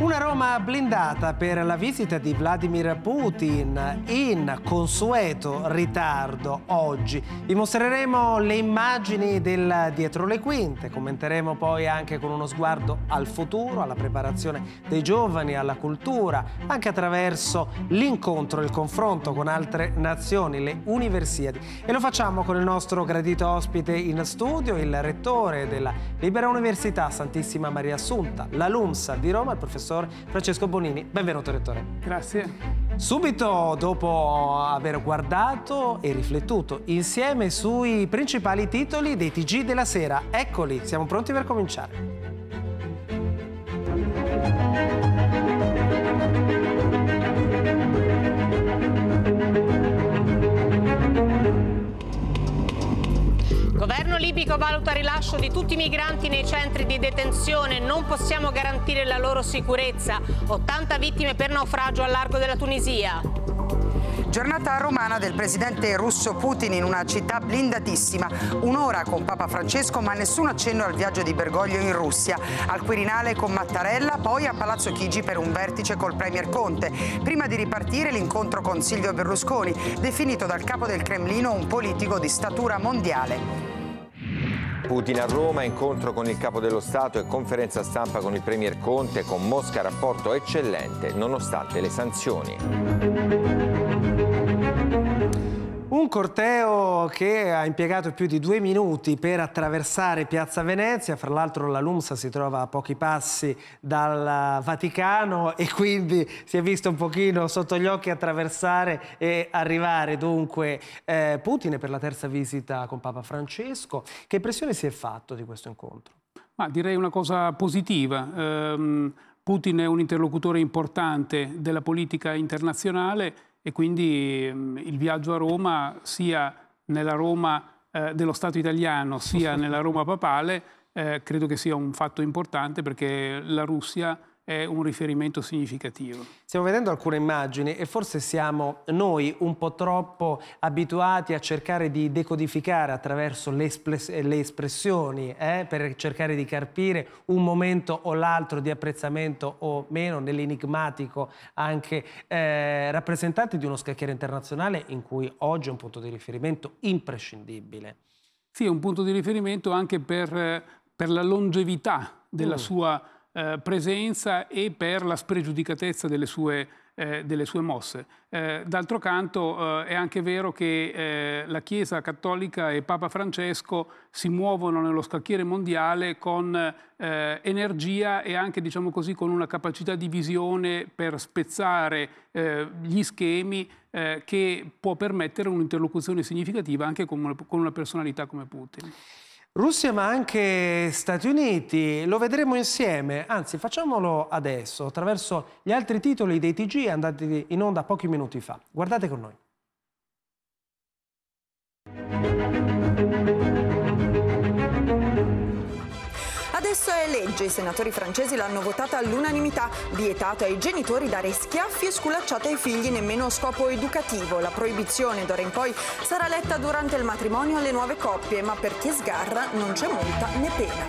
Una Roma blindata per la visita di Vladimir Putin in consueto ritardo oggi. Vi mostreremo le immagini del dietro le quinte, commenteremo poi anche con uno sguardo al futuro, alla preparazione dei giovani, alla cultura, anche attraverso l'incontro il confronto con altre nazioni, le universiadi. E lo facciamo con il nostro gradito ospite in studio, il rettore della Libera Università Santissima Maria Assunta, la LUMSA di Roma, il professor professor Francesco Bonini. Benvenuto, Rettore. Grazie. Subito dopo aver guardato e riflettuto insieme sui principali titoli dei TG della sera, eccoli, siamo pronti per cominciare. libico valuta rilascio di tutti i migranti nei centri di detenzione. Non possiamo garantire la loro sicurezza. 80 vittime per naufragio al largo della Tunisia. Giornata romana del presidente russo Putin in una città blindatissima. Un'ora con Papa Francesco, ma nessun accenno al viaggio di Bergoglio in Russia. Al Quirinale con Mattarella, poi a Palazzo Chigi per un vertice col premier Conte. Prima di ripartire l'incontro con Silvio Berlusconi, definito dal capo del Cremlino un politico di statura mondiale. Putin a Roma, incontro con il capo dello Stato e conferenza stampa con il premier Conte, con Mosca rapporto eccellente nonostante le sanzioni. Un corteo che ha impiegato più di due minuti per attraversare Piazza Venezia, fra l'altro la Lumsa si trova a pochi passi dal Vaticano e quindi si è visto un pochino sotto gli occhi attraversare e arrivare dunque eh, Putin per la terza visita con Papa Francesco. Che impressione si è fatto di questo incontro? Ma direi una cosa positiva. Um, Putin è un interlocutore importante della politica internazionale e quindi mm, il viaggio a Roma sia nella Roma eh, dello Stato italiano sia nella Roma papale eh, credo che sia un fatto importante perché la Russia è un riferimento significativo. Stiamo vedendo alcune immagini e forse siamo noi un po' troppo abituati a cercare di decodificare attraverso le, espres le espressioni eh, per cercare di carpire un momento o l'altro di apprezzamento o meno nell'enigmatico anche eh, rappresentante di uno scacchiere internazionale in cui oggi è un punto di riferimento imprescindibile. Sì, è un punto di riferimento anche per, eh, per la longevità della mm. sua eh, presenza e per la spregiudicatezza delle sue, eh, delle sue mosse. Eh, d'altro canto eh, è anche vero che eh, la Chiesa cattolica e Papa Francesco si muovono nello scacchiere mondiale con eh, energia e anche diciamo così, con una capacità di visione per spezzare gli schemi che può permettere un'interlocuzione significativa anche con una, con una personalità come Putin. Russia ma anche Stati Uniti, lo vedremo insieme, anzi facciamolo adesso attraverso gli altri titoli dei TG andati in onda pochi minuti fa. Guardate con noi. Questa è legge, i senatori francesi l'hanno votata all'unanimità, vietato ai genitori dare schiaffi e sculacciate ai figli nemmeno a scopo educativo. La proibizione d'ora in poi sarà letta durante il matrimonio alle nuove coppie, ma per chi sgarra non c'è multa né pena.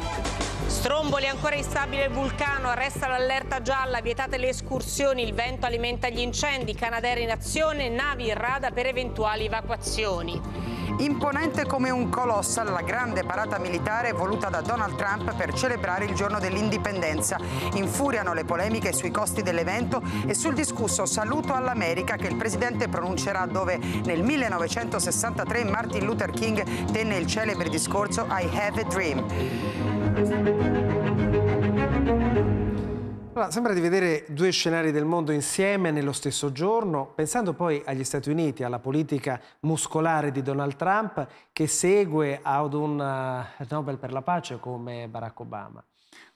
Stromboli ancora instabile il vulcano, resta l'allerta gialla, vietate le escursioni, il vento alimenta gli incendi, Canadair in azione, navi in rada per eventuali evacuazioni. Imponente come un colosso alla grande parata militare voluta da Donald Trump per celebrare il giorno dell'indipendenza. Infuriano le polemiche sui costi dell'evento e sul discusso saluto all'America che il presidente pronuncerà dove nel 1963 Martin Luther King tenne il celebre discorso I Have a Dream. Allora, sembra di vedere due scenari del mondo insieme nello stesso giorno, pensando poi agli Stati Uniti, alla politica muscolare di Donald Trump che segue ad un eh, Nobel per la pace come Barack Obama.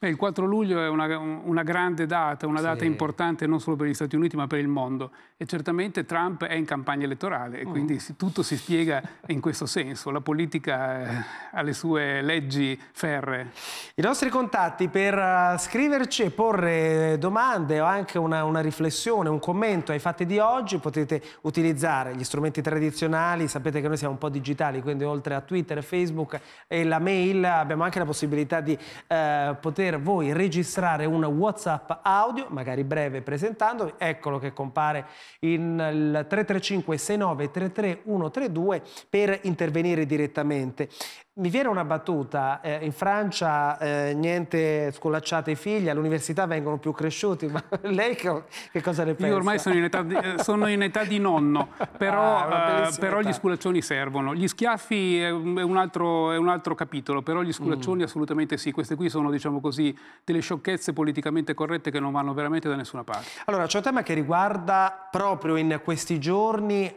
Beh, il 4 luglio è una, una grande data, una sì. data importante non solo per gli Stati Uniti ma per il mondo e certamente Trump è in campagna elettorale e mm. quindi mm. tutto si spiega in questo senso, la politica eh, ha le sue leggi ferre. I nostri contatti per eh, scriverci e porre domande o anche una, una riflessione, un commento ai fatti di oggi potete utilizzare gli strumenti tradizionali, sapete che noi siamo un po' digitali quindi oltre a Twitter, Facebook e la mail abbiamo anche la possibilità di eh, poter per voi registrare un WhatsApp audio, magari breve presentandovi, eccolo che compare il 335 69 33 132 per intervenire direttamente. Mi viene una battuta, eh, in Francia eh, niente scolacciate i figli, all'università vengono più cresciuti, ma lei che, che cosa ne pensa? Io ormai sono in età di, eh, sono in età di nonno, ah, però, ah, eh, però gli sculaccioni servono. Gli schiaffi è un altro, è un altro capitolo, però gli sculaccioni mm. assolutamente sì, queste qui sono diciamo così delle sciocchezze politicamente corrette che non vanno veramente da nessuna parte. Allora c'è un tema che riguarda proprio in questi giorni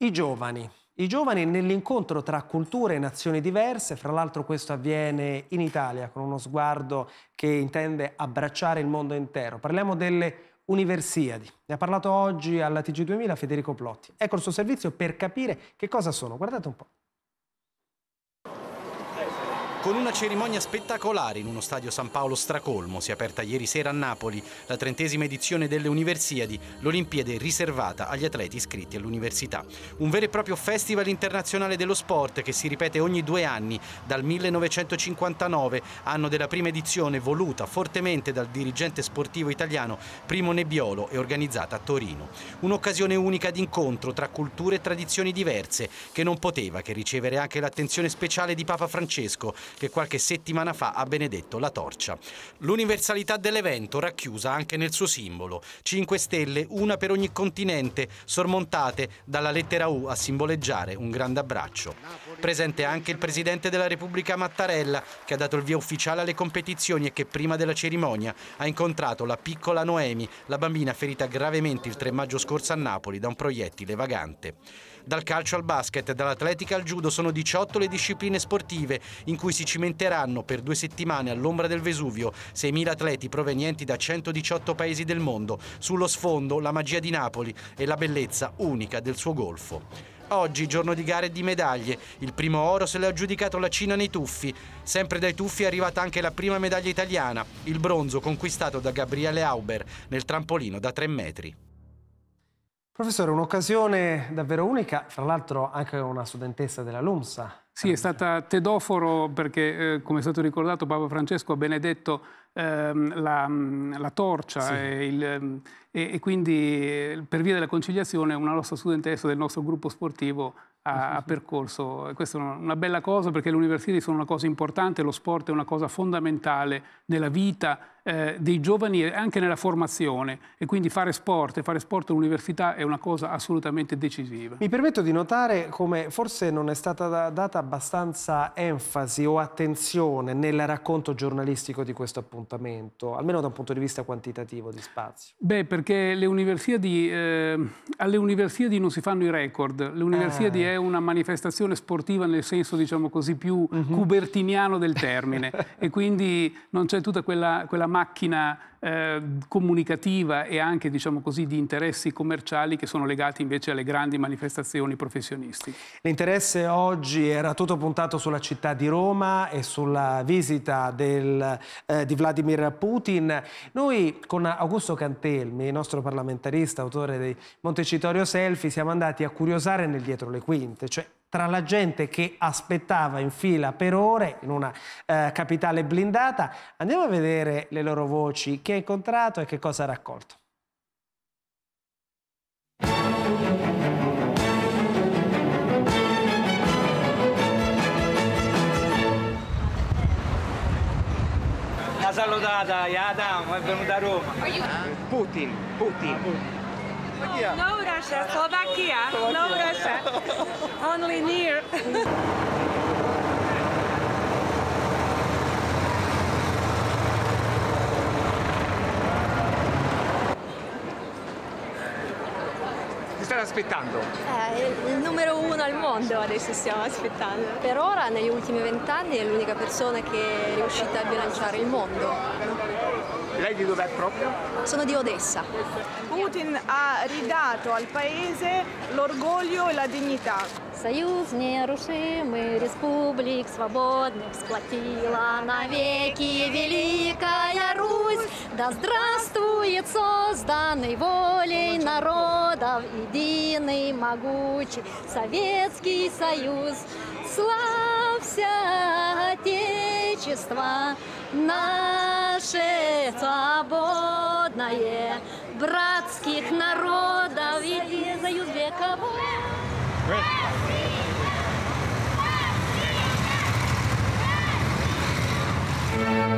i giovani. I giovani nell'incontro tra culture e nazioni diverse, fra l'altro questo avviene in Italia con uno sguardo che intende abbracciare il mondo intero. Parliamo delle Universiadi. Ne ha parlato oggi alla TG2000 Federico Plotti. Ecco il suo servizio per capire che cosa sono. Guardate un po'. Con una cerimonia spettacolare in uno stadio San Paolo stracolmo si è aperta ieri sera a Napoli la trentesima edizione delle Universiadi, l'Olimpiade riservata agli atleti iscritti all'università. Un vero e proprio festival internazionale dello sport che si ripete ogni due anni dal 1959, anno della prima edizione voluta fortemente dal dirigente sportivo italiano Primo Nebbiolo e organizzata a Torino. Un'occasione unica di incontro tra culture e tradizioni diverse che non poteva che ricevere anche l'attenzione speciale di Papa Francesco che qualche settimana fa ha benedetto la torcia. L'universalità dell'evento racchiusa anche nel suo simbolo, Cinque stelle, una per ogni continente, sormontate dalla lettera U a simboleggiare un grande abbraccio. Presente anche il presidente della Repubblica Mattarella, che ha dato il via ufficiale alle competizioni e che prima della cerimonia ha incontrato la piccola Noemi, la bambina ferita gravemente il 3 maggio scorso a Napoli da un proiettile vagante. Dal calcio al basket, dall'atletica al judo sono 18 le discipline sportive in cui si cimenteranno per due settimane all'ombra del Vesuvio 6.000 atleti provenienti da 118 paesi del mondo. Sullo sfondo la magia di Napoli e la bellezza unica del suo golfo. Oggi giorno di gare e di medaglie. Il primo oro se l'è aggiudicato la Cina nei tuffi. Sempre dai tuffi è arrivata anche la prima medaglia italiana, il bronzo conquistato da Gabriele Auber nel trampolino da 3 metri. Professore, un'occasione davvero unica, fra l'altro anche una studentessa della LUMSA. Sì, è stata Tedoforo perché, eh, come è stato ricordato, Papa Francesco ha benedetto ehm, la, mm, la, torcia sì. e, il, ehm, e, e, quindi eh, per via della conciliazione una nostra studentessa del nostro gruppo sportivo ha, sì, ha percorso. E questa è una bella cosa perché le università sono una cosa importante, lo sport è una cosa fondamentale nella vita eh, dei giovani anche nella formazione e quindi fare sport e fare sport all'università è una cosa assolutamente decisiva. Mi permetto di notare come forse non è stata data abbastanza enfasi o attenzione nel racconto giornalistico di questo appuntamento, almeno da un punto di vista quantitativo di spazio. Beh, perché le Universiadi, eh, alle Universiadi non si fanno i record, le Universiadi ah. Eh. è una manifestazione sportiva nel senso diciamo così più mm -hmm. cubertiniano del termine e quindi non c'è tutta quella, quella macchina eh, comunicativa e anche diciamo così, di interessi commerciali che sono legati invece alle grandi manifestazioni professionisti. L'interesse oggi era tutto puntato sulla città di Roma e sulla visita del, eh, di Vladimir Putin. Noi con Augusto Cantelmi, nostro parlamentarista, autore di Montecitorio Selfie, siamo andati a curiosare nel dietro le quinte, cioè tra la gente che aspettava in fila per ore in una eh, capitale blindata. Andiamo a vedere le loro voci, chi ha incontrato e che cosa ha raccolto. La salutata, Adam, è venuta a Roma. Putin, Putin. Ah, Slovakia. No, Russia, Slovakia. No Russia. Only near. state aspettando? Eh, il numero uno al mondo adesso stiamo aspettando. Per ora, negli ultimi vent'anni, è l'unica persona che è riuscita a bilanciare il mondo. Lei di dov'è proprio? Sono di Odessa. Putin ha ridato al paese l'orgoglio e la dignità. Союз нерушимый республик свободных сплотила навеки Великая Русь. Да здравствует созданный волей народов единый могучий Советский Союз. Славься, Отец! Отечество наше свободное, братских народов и за Юзбекова. Thank you.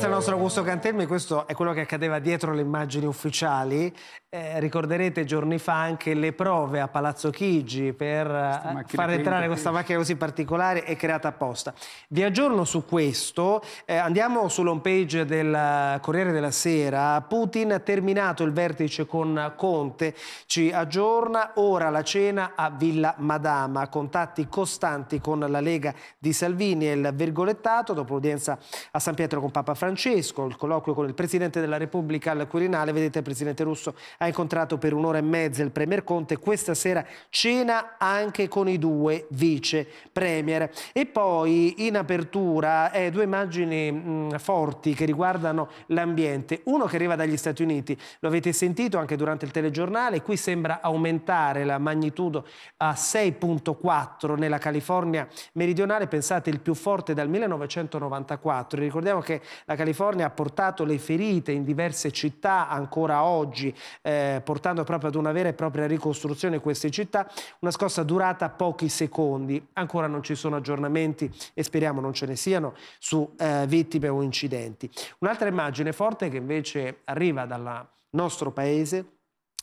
Grazie al nostro Augusto Cantelmi, questo è quello che accadeva dietro le immagini ufficiali. Eh, ricorderete giorni fa anche le prove a Palazzo Chigi per eh, far entrare questa macchina così particolare e creata apposta. Vi aggiorno su questo, eh, andiamo sull'home page del eh, Corriere della Sera. Putin terminato il vertice con Conte, ci aggiorna ora la cena a Villa Madama, contatti costanti con la Lega di Salvini e il virgolettato dopo l'udienza a San Pietro con Papa Francesco Francesco, il colloquio con il Presidente della Repubblica al Quirinale, vedete il Presidente russo ha incontrato per un'ora e mezza il Premier Conte, questa sera cena anche con i due vice Premier. E poi in apertura eh, due immagini mh, mm, forti che riguardano l'ambiente, uno che arriva dagli Stati Uniti, lo avete sentito anche durante il telegiornale, qui sembra aumentare la magnitudo a 6.4 nella California meridionale, pensate il più forte dal 1994, ricordiamo che la California ha portato le ferite in diverse città ancora oggi, eh, portando proprio ad una vera e propria ricostruzione queste città, una scossa durata pochi secondi. Ancora non ci sono aggiornamenti e speriamo non ce ne siano su eh, vittime o incidenti. Un'altra immagine forte che invece arriva dal nostro paese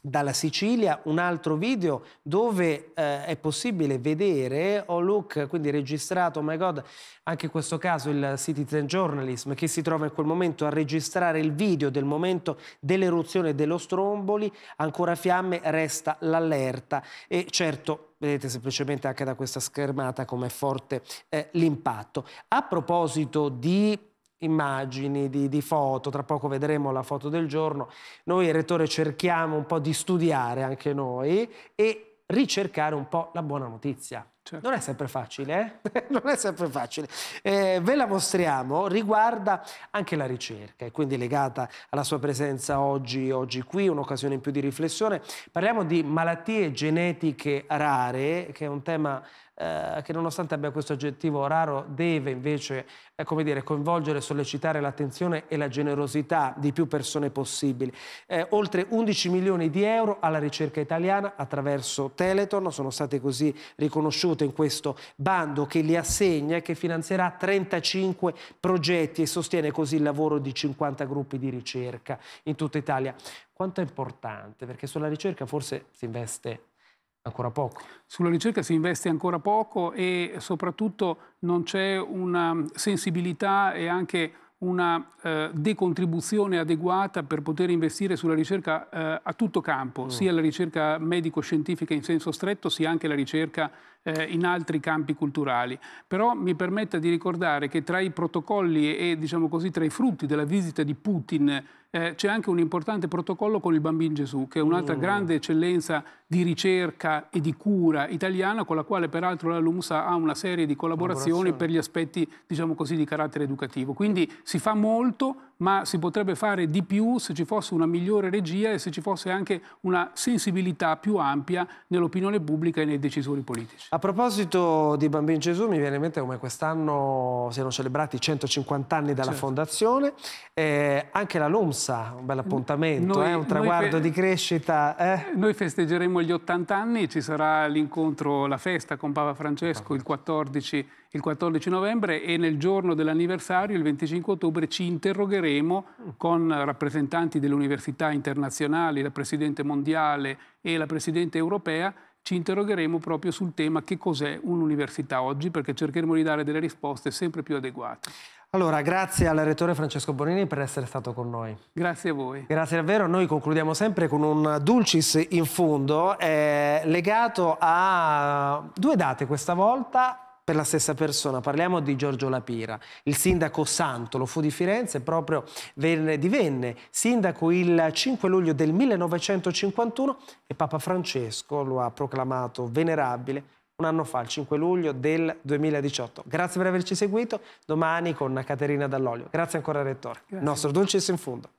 dalla Sicilia un altro video dove eh, è possibile vedere Oh Look, quindi registrato, oh my god, anche in questo caso il Citizen Journalism che si trova in quel momento a registrare il video del momento dell'eruzione dello Stromboli, ancora fiamme, resta l'allerta e certo vedete semplicemente anche da questa schermata com'è forte eh, l'impatto. A proposito di immagini, di, di, foto, tra poco vedremo la foto del giorno, noi rettore cerchiamo un po' di studiare anche noi e ricercare un po' la buona notizia. Certo. Non è sempre facile, eh? non è sempre facile. Eh, ve la mostriamo, riguarda anche la ricerca e quindi legata alla sua presenza oggi, oggi qui, un'occasione in più di riflessione. Parliamo di malattie genetiche rare, che è un tema eh, che nonostante abbia questo aggettivo raro, deve invece eh, come dire, coinvolgere, sollecitare l'attenzione e la generosità di più persone possibili. Eh, oltre 11 milioni di euro alla ricerca italiana attraverso Teleton sono state così riconosciute in questo bando che li assegna e che finanzierà 35 progetti e sostiene così il lavoro di 50 gruppi di ricerca in tutta Italia. Quanto è importante? Perché sulla ricerca forse si investe ancora poco. Sulla ricerca si investe ancora poco e soprattutto non c'è una sensibilità e anche una eh, decontribuzione adeguata per poter investire sulla ricerca eh, a tutto campo, mm. sia la ricerca medico-scientifica in senso stretto, sia anche la ricerca eh, in altri campi culturali. Però mi permetta di ricordare che tra i protocolli e, diciamo così, tra i frutti della visita di Putin eh, c'è anche un importante protocollo con il Bambino Gesù, che è un'altra mm. grande eccellenza di ricerca e di cura italiana, con la quale peraltro la LUMSA ha una serie di collaborazioni per gli aspetti, diciamo così, di carattere educativo. Quindi si fa molto, ma si potrebbe fare di più se ci fosse una migliore regia e se ci fosse anche una sensibilità più ampia nell'opinione pubblica e nei decisori politici. A proposito di Bambino Gesù, mi viene in mente come quest'anno siano celebrati i 150 anni dalla certo. fondazione, eh, anche la LUMSA, un bel appuntamento, noi, eh, un traguardo di crescita. Eh. Noi festeggeremo festeggeremo gli 80 anni, ci sarà l'incontro, la festa con Papa Francesco il 14, il 14 novembre e nel giorno dell'anniversario, il 25 ottobre, ci interrogheremo con rappresentanti delle università internazionali, la Presidente mondiale e la Presidente europea ci interrogheremo proprio sul tema che cos'è un'università oggi, perché cercheremo di dare delle risposte sempre più adeguate. Allora, grazie al Rettore Francesco Bonini per essere stato con noi. Grazie a voi. Grazie davvero. Noi concludiamo sempre con un dulcis in fondo eh, legato a due date questa volta, per la stessa persona. Parliamo di Giorgio Lapira, il sindaco santo, lo fu di Firenze, proprio venne, divenne sindaco il 5 luglio del 1951 e Papa Francesco lo ha proclamato venerabile un anno fa, il 5 luglio del 2018. Grazie per averci seguito, domani con Caterina Dall'Olio. Grazie ancora Rettore, Grazie. nostro dolce in fondo.